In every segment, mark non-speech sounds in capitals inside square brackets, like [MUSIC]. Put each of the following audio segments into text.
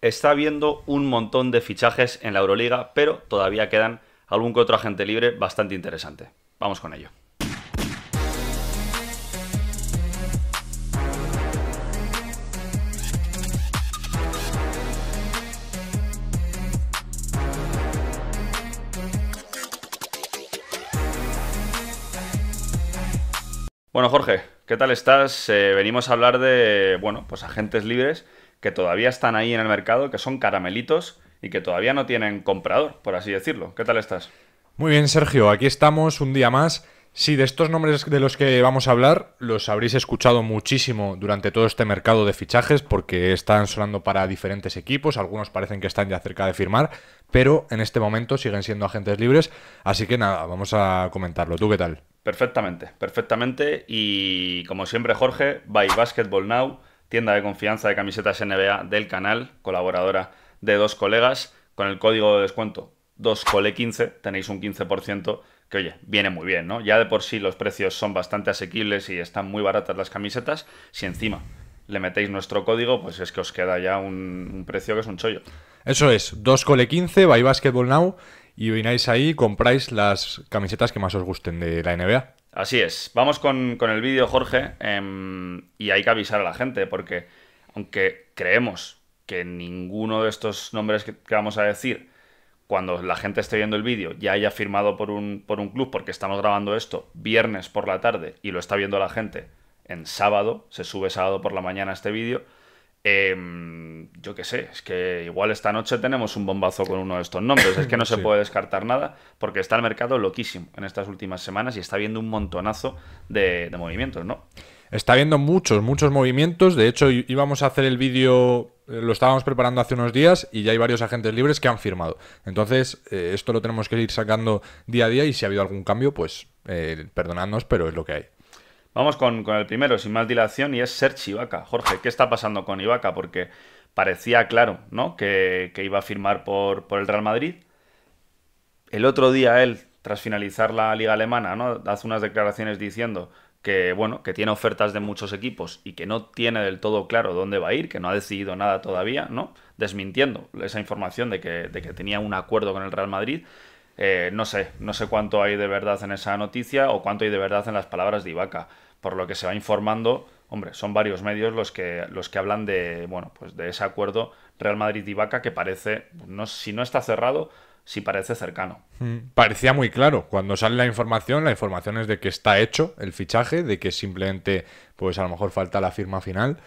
está habiendo un montón de fichajes en la Euroliga, pero todavía quedan algún que otro agente libre bastante interesante. Vamos con ello. Bueno, Jorge, ¿qué tal estás? Eh, venimos a hablar de, bueno, pues agentes libres que todavía están ahí en el mercado, que son caramelitos y que todavía no tienen comprador, por así decirlo. ¿Qué tal estás? Muy bien, Sergio, aquí estamos un día más. Sí, de estos nombres de los que vamos a hablar los habréis escuchado muchísimo durante todo este mercado de fichajes porque están sonando para diferentes equipos, algunos parecen que están ya cerca de firmar, pero en este momento siguen siendo agentes libres, así que nada, vamos a comentarlo. ¿Tú qué tal? Perfectamente, perfectamente y como siempre Jorge, by Basketball Now tienda de confianza de camisetas NBA del canal, colaboradora de dos colegas. Con el código de descuento 2COLE15 tenéis un 15% que, oye, viene muy bien, ¿no? Ya de por sí los precios son bastante asequibles y están muy baratas las camisetas. Si encima le metéis nuestro código, pues es que os queda ya un, precio que es un chollo. Eso es, 2COLE15 by Basketball Now y vináis ahí, compráis las camisetas que más os gusten de la NBA. Así es. Vamos con, el vídeo, Jorge. Em, y hay que avisar a la gente, porque aunque creemos que ninguno de estos nombres que, vamos a decir, cuando la gente esté viendo el vídeo, ya haya firmado por un, por un club, porque estamos grabando esto viernes por la tarde y lo está viendo la gente en sábado, se sube sábado por la mañana este vídeo Em, yo qué sé, es que igual esta noche tenemos un bombazo con uno de estos nombres. Es que no se [COUGHS] puede descartar nada porque está el mercado loquísimo en estas últimas semanas y está viendo un montonazo de, movimientos, ¿no? Está viendo muchos, muchos movimientos. De hecho, íbamos a hacer el vídeo, eh, lo estábamos preparando hace unos días y ya hay varios agentes libres que han firmado. Entonces, eh, esto lo tenemos que ir sacando día a día y si ha habido algún cambio, pues eh, perdonadnos, pero es lo que hay. Vamos con, el primero, sin más dilación, y es Serge Ibaka. Jorge, ¿qué está pasando con Ivaca? Porque parecía claro, ¿no? Que, iba a firmar por, el Real Madrid. El otro día él, tras finalizar la liga alemana, Hace unas declaraciones diciendo que, bueno, que tiene ofertas de muchos equipos y que no tiene del todo claro dónde va a ir, que no ha decidido nada todavía, ¿no? Desmintiendo esa información de que, tenía un acuerdo con el Real Madrid. Eh, no sé, no sé cuánto hay de verdad en esa noticia o cuánto hay de verdad en las palabras de Ivaca. Por lo que se va informando, hombre, son varios medios los que, los que hablan de, bueno, pues de ese acuerdo Real Madrid y que parece, no, si no está cerrado, si parece cercano. Mm, parecía muy claro. Cuando sale la información, la información es de que está hecho el fichaje, de que simplemente, pues a lo mejor falta la firma final.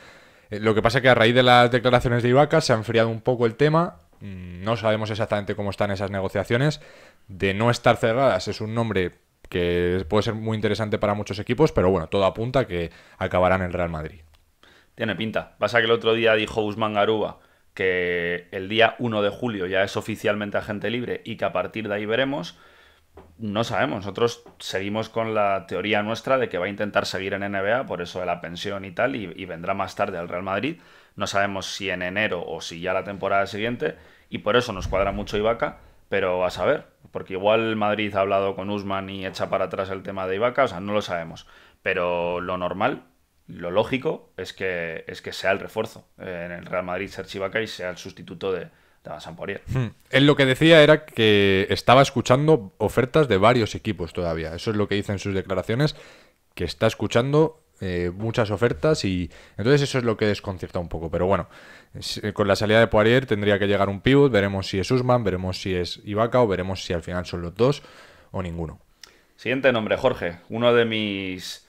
Eh, lo que pasa es que a raíz de las declaraciones de Ibaca se ha enfriado un poco el tema. Mm, no sabemos exactamente cómo están esas negociaciones. De no estar cerradas es un nombre que puede ser muy interesante para muchos equipos, pero bueno, todo apunta a que acabarán en Real Madrid. Tiene pinta. Pasa que el otro día dijo Usman Garuba que el día 1 de julio ya es oficialmente agente libre y que a partir de ahí veremos. No sabemos, nosotros seguimos con la teoría nuestra de que va a intentar seguir en NBA por eso de la pensión y tal, y, vendrá más tarde al Real Madrid. No sabemos si en enero o si ya la temporada siguiente, y por eso nos cuadra mucho Ibaka, pero a saber, porque igual Madrid ha hablado con Usman y echa para atrás el tema de Ibaka, o sea, no lo sabemos. Pero lo normal, lo lógico, es que, es que sea el refuerzo eh, en el Real Madrid, Sergio Ibaka y sea el sustituto de, hmm. él lo que decía era que estaba escuchando ofertas de varios equipos todavía. Eso es lo que dice en sus declaraciones, que está escuchando eh, muchas ofertas y entonces eso es lo que desconcierta un poco. Pero bueno, eh, con la salida de Poirier tendría que llegar un pivot, veremos si es Usman, veremos si es Ibaka o veremos si al final son los dos o ninguno. Siguiente nombre, Jorge, uno de mis,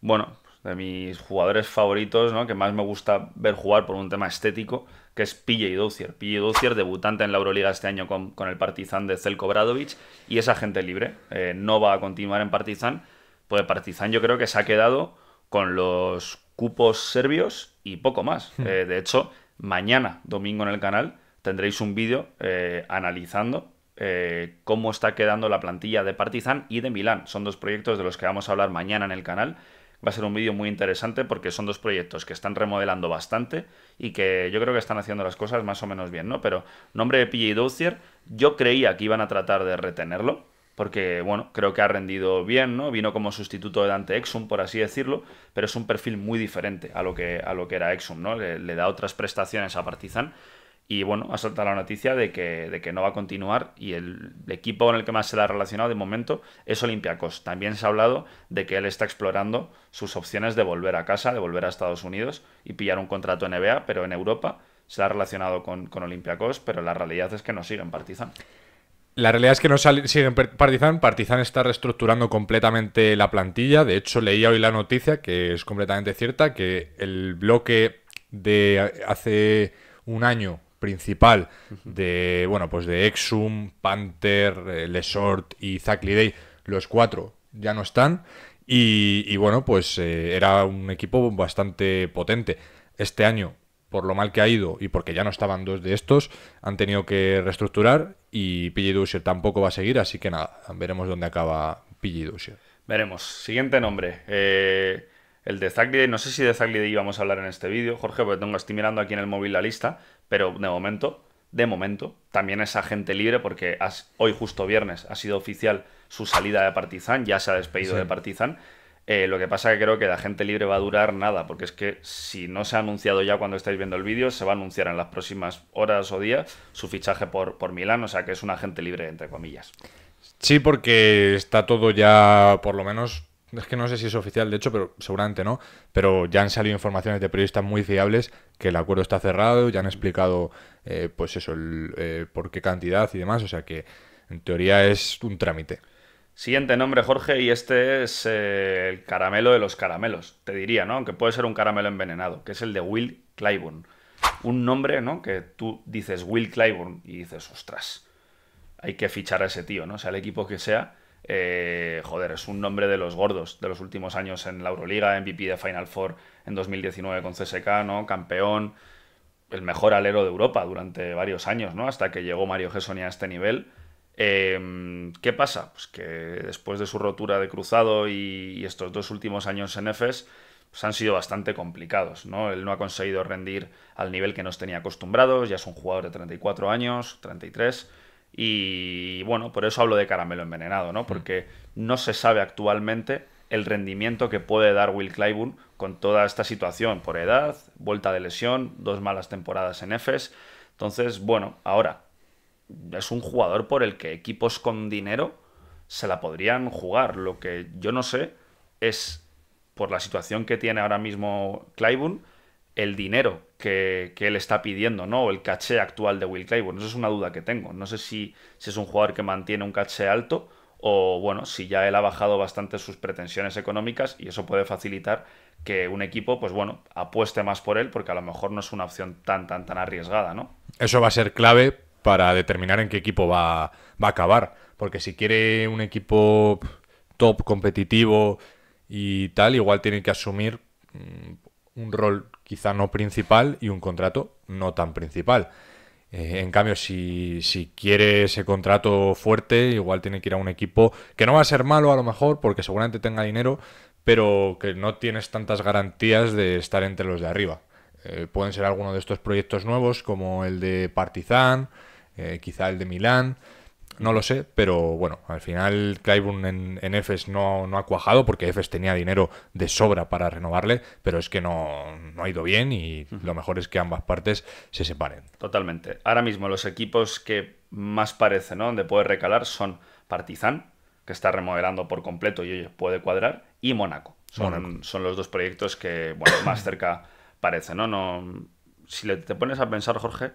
bueno, de mis jugadores favoritos, ¿no? que más me gusta ver jugar por un tema estético, que es PJ Dozier. PJ Dozier, debutante en la Euroliga este año con, con el Partizan de Zelko Bradovic y es agente libre, eh, no va a continuar en Partizan, pues Partizan yo creo que se ha quedado con los cupos serbios y poco más. Hmm. Eh, de hecho, mañana, domingo en el canal, tendréis un vídeo eh, analizando eh, cómo está quedando la plantilla de Partizan y de Milán. Son dos proyectos de los que vamos a hablar mañana en el canal. Va a ser un vídeo muy interesante porque son dos proyectos que están remodelando bastante y que yo creo que están haciendo las cosas más o menos bien, ¿no? Pero nombre de PJ Dozier, yo creía que iban a tratar de retenerlo porque, bueno, creo que ha rendido bien, ¿no? Vino como sustituto de Dante Exum, por así decirlo, pero es un perfil muy diferente a lo que, a lo que era Exum, ¿no? Le, da otras prestaciones a Partizan y, bueno, ha saltado la noticia de que, de que no va a continuar y el, equipo con el que más se le ha relacionado de momento es Olympiacos. También se ha hablado de que él está explorando sus opciones de volver a casa, de volver a Estados Unidos y pillar un contrato en NBA, pero en Europa se ha relacionado con, con Olympiacos, pero la realidad es que no sigue en Partizan. La realidad es que no siguen Partizan. Partizan está reestructurando completamente la plantilla. De hecho, leía hoy la noticia, que es completamente cierta, que el bloque de hace un año principal de, bueno, pues de Exum, Panther, eh, Lesort y Zackliday los cuatro ya no están. Y, bueno, pues eh, era un equipo bastante potente. Este año por lo mal que ha ido y porque ya no estaban dos de estos, han tenido que reestructurar y Pidgey tampoco va a seguir, así que nada, veremos dónde acaba Pidgey Dusher. Veremos. Siguiente nombre. Eh, el de Zagliday, No sé si de Zagliday íbamos a hablar en este vídeo, Jorge, porque tengo, estoy mirando aquí en el móvil la lista, pero de momento, de momento, también es agente libre porque hoy justo viernes ha sido oficial su salida de Partizan, ya se ha despedido de Partizan eh, lo que pasa es que creo que la gente libre va a durar nada, porque es que si no se ha anunciado ya cuando estáis viendo el vídeo, se va a anunciar en las próximas horas o días su fichaje por, por Milán, o sea que es un agente libre, entre comillas. Sí, porque está todo ya, por lo menos, es que no sé si es oficial, de hecho, pero seguramente no, pero ya han salido informaciones de periodistas muy fiables que el acuerdo está cerrado, ya han explicado, eh, pues eso, eh, por qué cantidad y demás, o sea que en teoría es un trámite. Siguiente nombre, Jorge, y este es eh, el caramelo de los caramelos, te diría, ¿no? Aunque puede ser un caramelo envenenado, que es el de Will Clyburn. Un nombre, ¿no? Que tú dices Will Clyburn y dices, ostras, hay que fichar a ese tío, ¿no? O sea el equipo que sea, eh, joder, es un nombre de los gordos de los últimos años en la Euroliga, MVP de Final Four en 2019 con CSK, ¿no? Campeón, el mejor alero de Europa durante varios años, ¿no? Hasta que llegó Mario Gessoni a este nivel Em, ¿Qué pasa? Pues que después de su rotura de cruzado y, estos dos últimos años en EFES, pues han sido bastante complicados, ¿no? Él no ha conseguido rendir al nivel que nos tenía acostumbrados, ya es un jugador de 34 años, 33, y bueno, por eso hablo de caramelo envenenado, ¿no? Mm. Porque no se sabe actualmente el rendimiento que puede dar Will Clyburn con toda esta situación por edad, vuelta de lesión, dos malas temporadas en EFES. Entonces, bueno, ahora es un jugador por el que equipos con dinero se la podrían jugar. Lo que yo no sé es, por la situación que tiene ahora mismo Clyburn, el dinero que, que él está pidiendo, ¿no? O el caché actual de Will Clyburn. Esa es una duda que tengo. No sé si, es un jugador que mantiene un caché alto o, bueno, si ya él ha bajado bastante sus pretensiones económicas y eso puede facilitar que un equipo, pues bueno, apueste más por él porque a lo mejor no es una opción tan, tan, tan arriesgada, ¿no? Eso va a ser clave para determinar en qué equipo va, a acabar. Porque si quiere un equipo top, competitivo y tal, igual tiene que asumir mm, un rol quizá no principal y un contrato no tan principal. Eh, en cambio, si, quiere ese contrato fuerte, igual tiene que ir a un equipo que no va a ser malo a lo mejor, porque seguramente tenga dinero, pero que no tienes tantas garantías de estar entre los de arriba. Eh, pueden ser algunos de estos proyectos nuevos, como el de Partizan, eh, quizá el de Milán, no lo sé, pero bueno, al final Clyburn en, en EFES no, ha cuajado porque EFES tenía dinero de sobra para renovarle, pero es que no, no ha ido bien y lo mejor es que ambas partes se separen. Totalmente. Ahora mismo los equipos que más parece... ¿no? Donde puede recalar son Partizan, que está remodelando por completo y puede cuadrar, y Mónaco. Son, son los dos proyectos que, bueno, más cerca parece, ¿no? no si te pones a pensar, Jorge,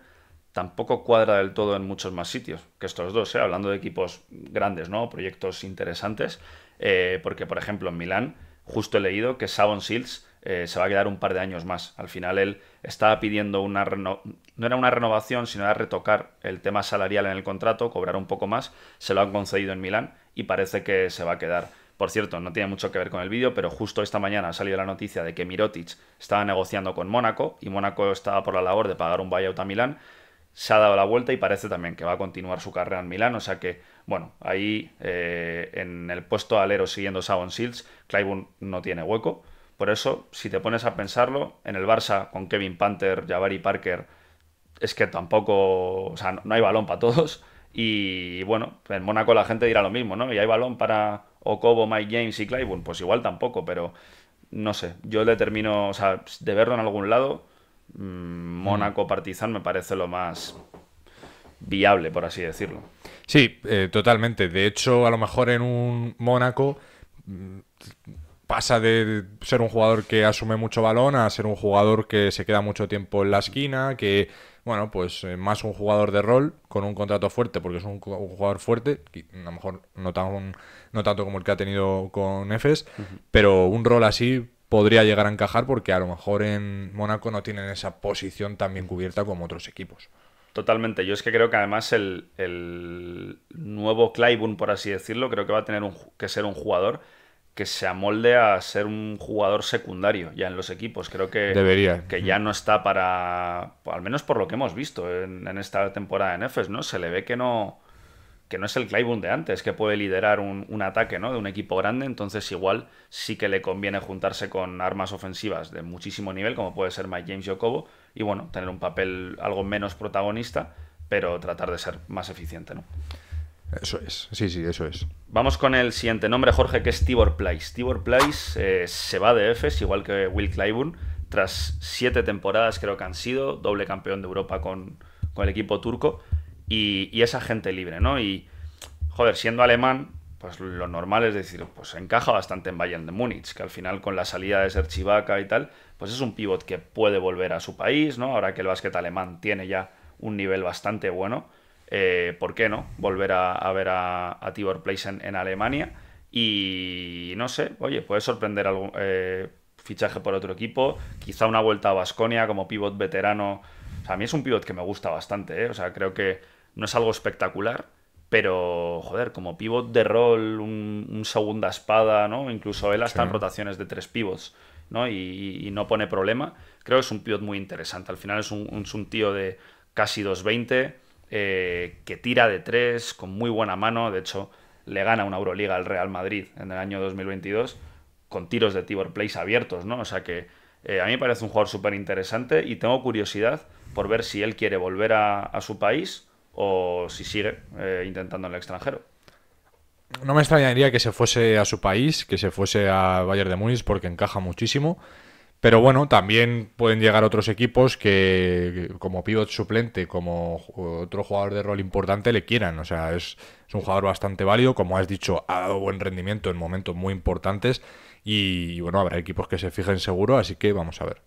tampoco cuadra del todo en muchos más sitios que estos dos, ¿eh? hablando de equipos grandes, ¿no? Proyectos interesantes, eh, porque por ejemplo en Milán justo he leído que Savon Shields eh, se va a quedar un par de años más. Al final él estaba pidiendo una renovación. no era una renovación, sino era retocar el tema salarial en el contrato, cobrar un poco más, se lo han concedido en Milán y parece que se va a quedar. Por cierto, no tiene mucho que ver con el vídeo, pero justo esta mañana ha salido la noticia de que Mirotic estaba negociando con Mónaco y Mónaco estaba por la labor de pagar un buyout a Milán se ha dado la vuelta y parece también que va a continuar su carrera en Milán. O sea que, bueno, ahí eh, en el puesto alero siguiendo Savon Shields, Clyburn no tiene hueco. Por eso, si te pones a pensarlo, en el Barça con Kevin Panther, Jabari Parker, es que tampoco, o sea, no hay balón para todos. Y bueno, en Mónaco la gente dirá lo mismo, ¿no? Y hay balón para Okobo, Mike James y Clyburn, pues igual tampoco, pero no sé, yo determino, o sea, de verlo en algún lado, Mm, Mónaco mm. Partizan me parece lo más viable, por así decirlo. Sí, eh, totalmente. De hecho, a lo mejor en un Mónaco mm, pasa de ser un jugador que asume mucho balón a ser un jugador que se queda mucho tiempo en la esquina, que, bueno, pues eh, más un jugador de rol con un contrato fuerte, porque es un, jugador fuerte, a lo mejor no, no tanto como el que ha tenido con EFES, pero un rol así podría llegar a encajar porque a lo mejor en Mónaco no tienen esa posición tan bien cubierta como otros equipos. Totalmente, yo es que creo que además el, el nuevo Clyburn, por así decirlo, creo que va a tener que ser un jugador que se amolde a ser un jugador secundario ya en los equipos. Creo que, que ya no está para, al menos por lo que hemos visto en, esta temporada en Nefes, ¿no? Se le ve que no, que no es el Clyburn de antes, que puede liderar un, ataque ¿no? de un equipo grande, entonces igual sí que le conviene juntarse con armas ofensivas de muchísimo nivel, como puede ser Mike James Jacobo, y bueno, tener un papel algo menos protagonista, pero tratar de ser más eficiente. ¿no? Eso es, sí, sí, eso es. Vamos con el siguiente nombre, Jorge, que es Tibor Place. Tibor Plais eh, se va de Fs, igual que Will Clyburn, tras siete temporadas creo que han sido, doble campeón de Europa con, con el equipo turco y, esa gente libre, ¿no? Y, joder, siendo alemán, pues lo normal es decir, pues encaja bastante en Bayern de Múnich, que al final con la salida de Serchivaca y tal, pues es un pivot que puede volver a su país, ¿no? Ahora que el básquet alemán tiene ya un nivel bastante bueno, eh, ¿por qué no? Volver a, ver a, Tibor Place en, Alemania y no sé, oye, puede sorprender algún eh, fichaje por otro equipo, quizá una vuelta a Vasconia como pivot veterano. O sea, a mí es un pivot que me gusta bastante, ¿eh? O sea, creo que no es algo espectacular, pero, joder, como pivot de rol, un, segunda espada, ¿no? Incluso él hasta en rotaciones de tres pivots, ¿no? Y, no pone problema. Creo que es un pivot muy interesante. Al final es un, tío de casi 2.20, eh, que tira de tres, con muy buena mano. De hecho, le gana una Euroliga al Real Madrid en el año 2022 con tiros de Tibor Place abiertos, ¿no? O sea que eh, a mí me parece un jugador súper interesante y tengo curiosidad por ver si él quiere volver a su país o si sigue eh, intentando en el extranjero. No me extrañaría que se fuese a su país, que se fuese a Bayern de Múnich porque encaja muchísimo. Pero bueno, también pueden llegar otros equipos que, como pivot suplente, como otro jugador de rol importante, le quieran. O sea, es, un jugador bastante válido. Como has dicho, ha dado buen rendimiento en momentos muy importantes. Y, y bueno, habrá equipos que se fijen seguro, así que vamos a ver.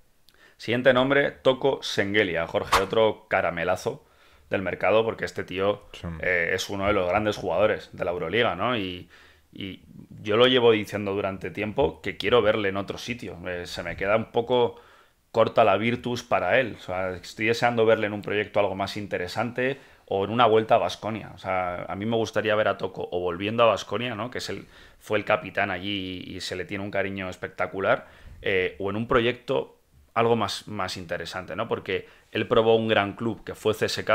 Siguiente nombre, Toco Sengelia, Jorge, otro caramelazo del mercado, porque este tío eh, es uno de los grandes jugadores de la Euroliga, ¿no? Y, yo lo llevo diciendo durante tiempo que quiero verle en otro sitio. Eh, se me queda un poco corta la Virtus para él. O sea, estoy deseando verle en un proyecto algo más interesante o en una vuelta a Basconia. O sea, a mí me gustaría ver a Toco o volviendo a Basconia, ¿no? Que es el, fue el capitán allí y, se le tiene un cariño espectacular. Eh, o en un proyecto algo más, más interesante, ¿no? Porque él probó un gran club que fue CSK,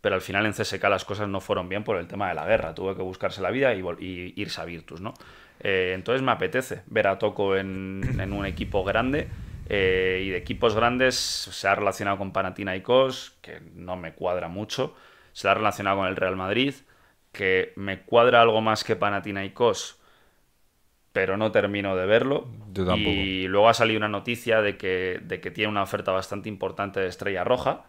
pero al final en CSK las cosas no fueron bien por el tema de la guerra. Tuvo que buscarse la vida y, irse a Virtus, ¿no? Eh, entonces me apetece ver a Toco en, un equipo grande. Eh, y de equipos grandes se ha relacionado con Cos, que no me cuadra mucho. Se ha relacionado con el Real Madrid, que me cuadra algo más que Cos pero no termino de verlo. Y luego ha salido una noticia de que, tiene una oferta bastante importante de Estrella Roja.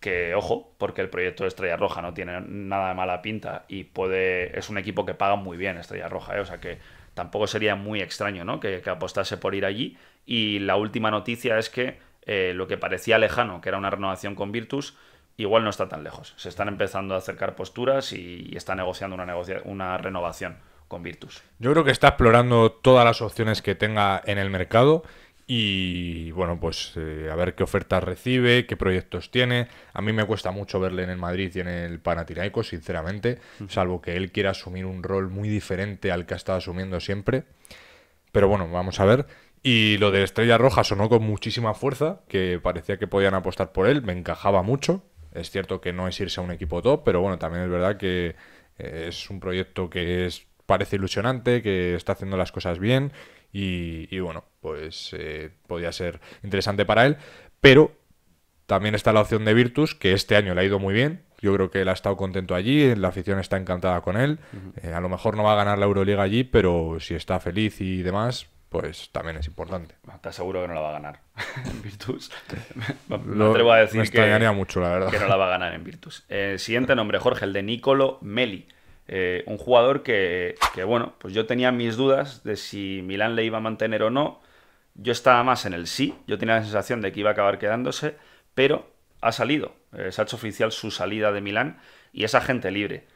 Que, ojo, porque el proyecto de Estrella Roja no tiene nada de mala pinta y puede. Es un equipo que paga muy bien Estrella Roja, ¿eh? o sea que tampoco sería muy extraño, Que, apostase por ir allí. Y la última noticia es que eh, lo que parecía lejano, que era una renovación con Virtus, igual no está tan lejos. Se están empezando a acercar posturas y, está negociando una, una renovación con Virtus. Yo creo que está explorando todas las opciones que tenga en el mercado y bueno, pues eh, a ver qué ofertas recibe, qué proyectos tiene. A mí me cuesta mucho verle en el Madrid y en el Panathinaikos, sinceramente, mm. salvo que él quiera asumir un rol muy diferente al que ha estado asumiendo siempre. Pero bueno, vamos a ver. Y lo de Estrella Roja sonó con muchísima fuerza, que parecía que podían apostar por él, me encajaba mucho. Es cierto que no es irse a un equipo top, pero bueno, también es verdad que eh, es un proyecto que es parece ilusionante, que está haciendo las cosas bien y, bueno, pues eh, podía ser interesante para él, pero también está la opción de Virtus, que este año le ha ido muy bien. Yo creo que él ha estado contento allí, la afición está encantada con él. Eh, a lo mejor no va a ganar la Euroliga allí, pero si está feliz y demás, pues también es importante. estás seguro que no la va a ganar en [LAUGHS] Virtus. [LAUGHS] No atrevo a decir que, mucho, la verdad. que no la va a ganar en Virtus. Eh, siguiente nombre, Jorge, el de Nicolo Meli. Eh, un jugador que, bueno, pues yo tenía mis dudas de si Milán le iba a mantener o no. Yo estaba más en el sí, yo tenía la sensación de que iba a acabar quedándose, pero ha salido. Eh, se ha hecho oficial su salida de Milán y es agente libre.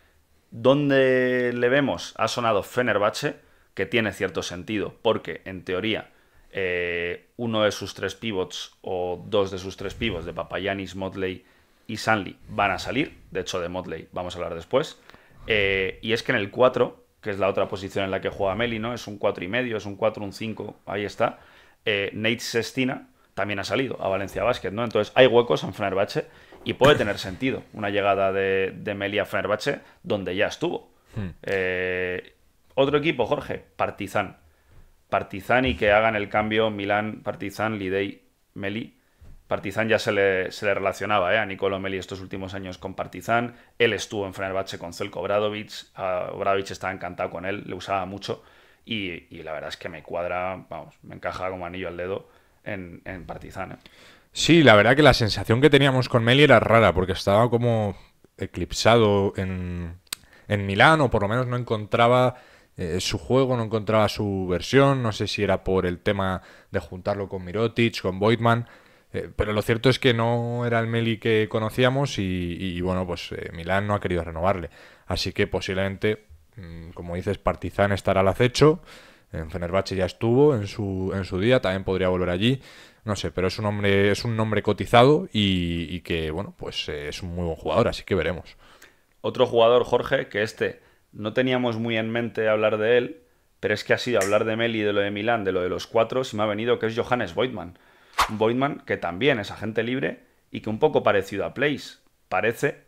¿Dónde le vemos? Ha sonado Fenerbahce, que tiene cierto sentido, porque en teoría eh, uno de sus tres pivots o dos de sus tres pivots, de Papayanis, Motley y Sanli, van a salir. De hecho, de Motley vamos a hablar después. Eh, y es que en el 4, que es la otra posición en la que juega Meli, ¿no? Es un 4 y medio, es un 4, un 5, ahí está. Eh, Nate Sestina también ha salido a Valencia Basket, ¿no? Entonces hay huecos en Fenerbahce y puede tener sentido una llegada de, Meli a Fenerbahce donde ya estuvo. Hmm. Eh, otro equipo, Jorge, Partizan. Partizan y que hagan el cambio Milán, Partizan, Lidey, Meli. Partizan ya se le, se le relacionaba eh, a Nicolò Meli estos últimos años con Partizan. Él estuvo en Fenerbahce con Zelko Bradovich. A estaba encantado con él, le usaba mucho. Y, la verdad es que me cuadra, vamos, me encaja como anillo al dedo en, en Partizan. Eh. Sí, la verdad que la sensación que teníamos con Meli era rara, porque estaba como eclipsado en, en Milán, o por lo menos no encontraba eh, su juego, no encontraba su versión. No sé si era por el tema de juntarlo con Mirotic, con Voidman... Eh, pero lo cierto es que no era el Meli que conocíamos y, bueno, pues eh, Milán no ha querido renovarle. Así que posiblemente, mm, como dices, Partizan estará al acecho. En Fenerbahce ya estuvo en su, día, también podría volver allí. No sé, pero es un hombre, es un nombre cotizado y, que, bueno, pues eh, es un muy buen jugador, así que veremos. Otro jugador, Jorge, que este no teníamos muy en mente hablar de él, pero es que ha sido hablar de Meli, de lo de Milán, de lo de los cuatro, se me ha venido que es Johannes Voigtman. Voidman, que también es agente libre y que un poco parecido a Place, parece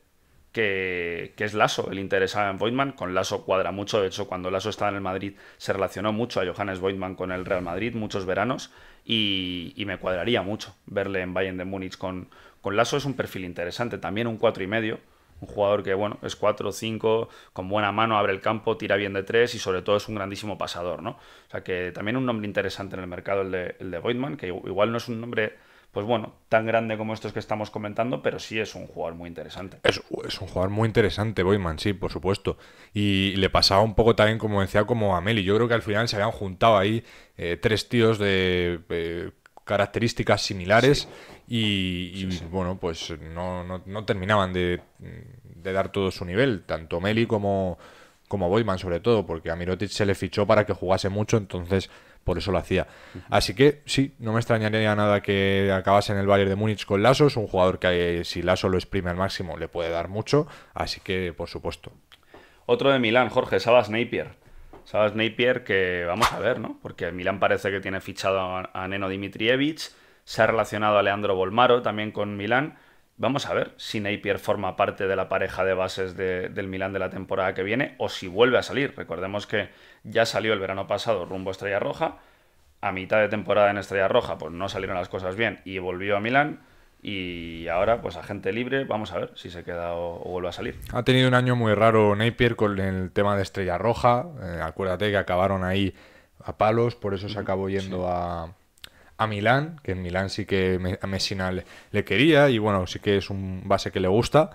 que, es Lasso el interesado en Voidman. Con Lasso cuadra mucho, de hecho, cuando Lasso estaba en el Madrid se relacionó mucho a Johannes Voidman con el Real Madrid muchos veranos y, me cuadraría mucho verle en Bayern de Múnich con, con Lasso. Es un perfil interesante, también un 4,5%. y medio un jugador que, bueno, es 4 o 5, con buena mano, abre el campo, tira bien de tres y sobre todo es un grandísimo pasador, ¿no? O sea que también un nombre interesante en el mercado el de, el que igual no es un nombre pues bueno, tan grande como estos que estamos comentando, pero sí es un jugador muy interesante. Es, un jugador muy interesante, Boyman, sí, por supuesto. Y le pasaba un poco también, como decía, como a Meli. Yo creo que al final se habían juntado ahí eh, tres tíos de eh, características similares y, bueno, pues no, no, terminaban de, dar todo su nivel, tanto Meli como, como Boyman sobre todo, porque a Mirotic se le fichó para que jugase mucho, entonces por eso lo hacía. Así que sí, no me extrañaría nada que acabase en el Bayern de Múnich con Lasso, es un jugador que si Lasso lo exprime al máximo le puede dar mucho, así que por supuesto. Otro de Milán, Jorge Sabas Napier. Sabes, Napier que vamos a ver, ¿no? Porque Milán parece que tiene fichado a Neno Dimitrievich, se ha relacionado a Leandro Bolmaro también con Milán. Vamos a ver si Napier forma parte de la pareja de bases del Milán de la temporada que viene o si vuelve a salir. Recordemos que ya salió el verano pasado rumbo Estrella Roja. A mitad de temporada en Estrella Roja, pues no salieron las cosas bien y volvió a Milán. Y ahora, pues agente libre, vamos a ver si se queda o, vuelve a salir. Ha tenido un año muy raro Napier con el tema de Estrella Roja. Eh, acuérdate que acabaron ahí a palos, por eso se acabó yendo a, a, Milán, que en Milán sí que a Messina le, quería y bueno, sí que es un base que le gusta.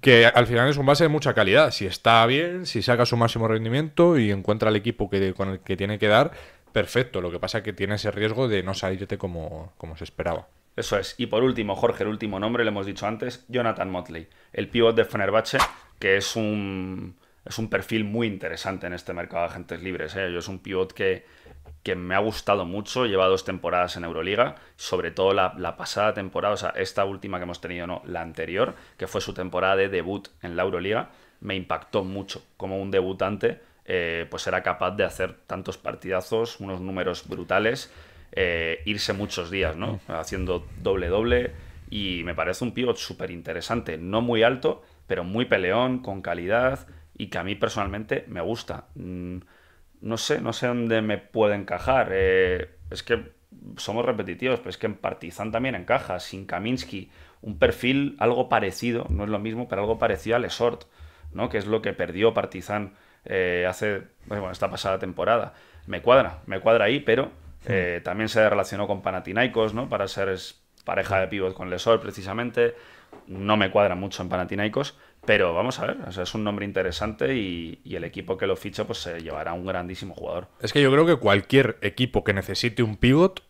Que al final es un base de mucha calidad. Si está bien, si saca su máximo rendimiento y encuentra el equipo que, con el que tiene que dar, perfecto. Lo que pasa es que tiene ese riesgo de no salirte como, como se esperaba. Eso es. Y por último, Jorge, el último nombre, le hemos dicho antes, Jonathan Motley, el pivot de Fenerbahce, que es un, es un perfil muy interesante en este mercado de agentes libres. ¿eh? es un pivot que, me ha gustado mucho, lleva dos temporadas en Euroliga, sobre todo la, pasada temporada, o sea, esta última que hemos tenido, no, la anterior, que fue su temporada de debut en la Euroliga, me impactó mucho como un debutante. Eh, pues era capaz de hacer tantos partidazos, unos números brutales eh, irse muchos días, ¿no? Haciendo doble-doble. Y me parece un pivot súper interesante. No muy alto, pero muy peleón, con calidad y que a mí personalmente me gusta. Mm, no sé, no sé dónde me puede encajar. Eh, es que somos repetitivos, pero es que en Partizan también encaja. Sin Kaminsky, un perfil algo parecido, no es lo mismo, pero algo parecido al Lesort, ¿no? Que es lo que perdió Partizan eh, hace, bueno, esta pasada temporada. Me cuadra, me cuadra ahí, pero eh, también se relacionó con Panathinaikos, ¿no? Para ser pareja de pívot con Lesor, precisamente. No me cuadra mucho en Panathinaikos, pero vamos a ver, es un nombre interesante y, el equipo que lo ficha pues se llevará un grandísimo jugador. Es que yo creo que cualquier equipo que necesite un pívot,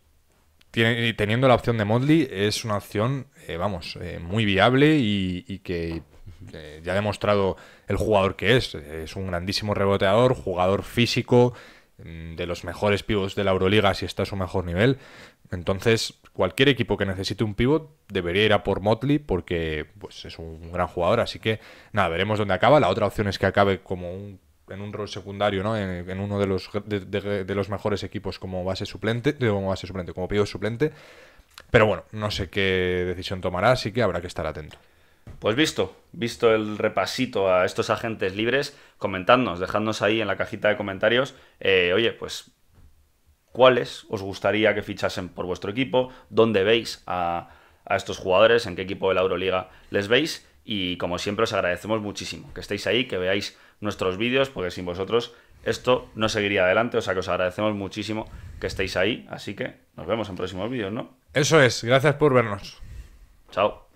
tiene, teniendo la opción de Modley, es una opción, eh, vamos, eh, muy viable y que ya ha demostrado el jugador que es. Es un grandísimo reboteador, jugador físico, Mm, de los mejores pivots de la Euroliga si está a su mejor nivel. Entonces, cualquier equipo que necesite un pivot debería ir a por Motley porque pues, es un gran jugador. Así que, nada, veremos dónde acaba. La otra opción es que acabe como un, en un rol secundario, ¿no? En, uno de los, de, los, mejores equipos como base suplente, como base suplente, como pivot suplente. Pero bueno, no sé qué decisión tomará, así que habrá que estar atento pues visto, visto el repasito a estos agentes libres, comentadnos, dejadnos ahí en la cajita de comentarios, eh, oye, pues cuáles os gustaría que fichasen por vuestro equipo, dónde veis a, a estos jugadores, en qué equipo de la Euroliga les veis y como siempre os agradecemos muchísimo que estéis ahí, que veáis nuestros vídeos, porque sin vosotros esto no seguiría adelante, o sea que os agradecemos muchísimo que estéis ahí, así que nos vemos en próximos vídeos, ¿no? Eso es, gracias por vernos. Chao.